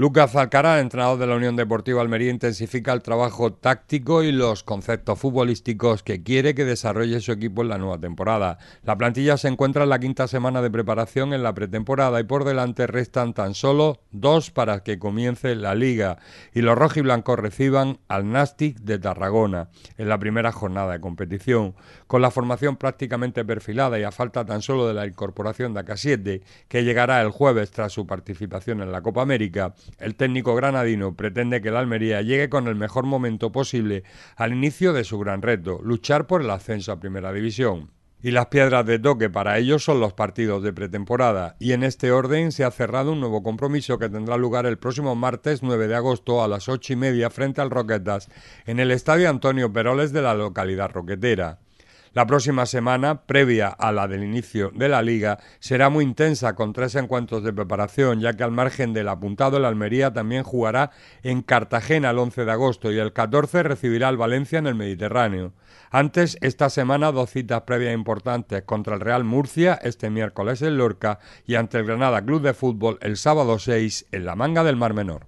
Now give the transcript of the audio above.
Lucas Alcará, entrenador de la Unión Deportiva Almería, intensifica el trabajo táctico y los conceptos futbolísticos que quiere que desarrolle su equipo en la nueva temporada. La plantilla se encuentra en la quinta semana de preparación en la pretemporada y por delante restan tan solo dos para que comience la liga y los rojiblancos reciban al Nastic de Tarragona en la primera jornada de competición. Con la formación prácticamente perfilada y a falta tan solo de la incorporación de AK7, que llegará el jueves tras su participación en la Copa América, el técnico granadino pretende que el Almería llegue con el mejor momento posible al inicio de su gran reto, luchar por el ascenso a Primera División. Y las piedras de toque para ellos son los partidos de pretemporada, y en este orden se ha cerrado un nuevo compromiso que tendrá lugar el próximo martes 9 de agosto a las 8 y media frente al Roquetas en el estadio Antonio Peroles de la localidad roquetera. La próxima semana, previa a la del inicio de la liga, será muy intensa con tres encuentros de preparación, ya que al margen del apuntado, el Almería también jugará en Cartagena el 11 de agosto y el 14 recibirá al Valencia en el Mediterráneo. Antes, esta semana, dos citas previas importantes contra el Real Murcia, este miércoles en Lorca, y ante el Granada Club de Fútbol el sábado 6 en la Manga del Mar Menor.